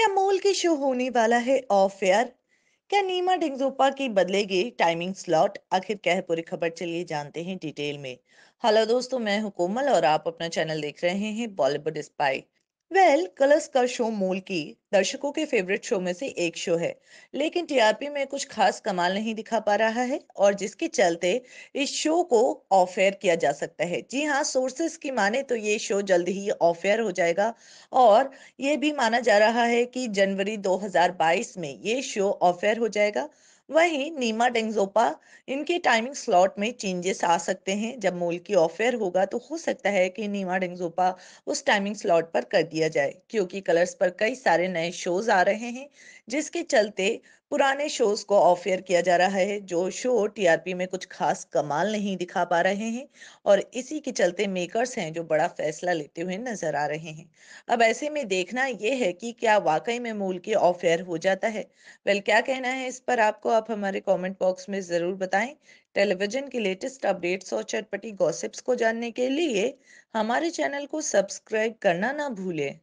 क्या मोल के शो होने वाला है ऑफ एयर क्या नीमा डिंगजोपा की बदलेगी टाइमिंग स्लॉट आखिर क्या है पूरी खबर चलिए जानते हैं डिटेल में हेलो दोस्तों मैं हूं कोमल और आप अपना चैनल देख रहे हैं बॉलीवुड स्पाई वेल कलर्स का शो मूल की दर्शकों के फेवरेट शो में से एक शो है लेकिन टीआरपी में कुछ खास कमाल नहीं दिखा पा रहा है और जिसके चलते इस शो को ऑफ एयर किया जा सकता है जी हाँ सोर्सेस की माने तो ये शो जल्द ही ऑफ एयर हो जाएगा और ये भी माना जा रहा है कि जनवरी 2022 में ये शो ऑफ एयर हो जाएगा वहीं नीमा डेंगजोपा इनके टाइमिंग स्लॉट में चेंजेस आ सकते हैं जब मोल की ऑफेयर होगा तो हो सकता है कि नीमा डेंगजोपा उस टाइमिंग स्लॉट पर कर दिया जाए क्योंकि कलर्स पर कई सारे नए शोज आ रहे हैं जिसके चलते पुराने शोज को ऑफेयर किया जा रहा है जो शो टीआरपी में कुछ खास कमाल नहीं दिखा पा रहे हैं और इसी के चलते मेकर्स हैं जो बड़ा फैसला लेते हुए नजर आ रहे हैं अब ऐसे में देखना यह है कि क्या वाकई में मूल की ऑफेयर हो जाता है वेल क्या कहना है इस पर आपको आप हमारे कमेंट बॉक्स में ज़रूर बताएं टेलीविज़न के लेटेस्ट अपडेट्स और चटपटी गॉसिप्स को जानने के लिए हमारे चैनल को सब्सक्राइब करना ना भूलें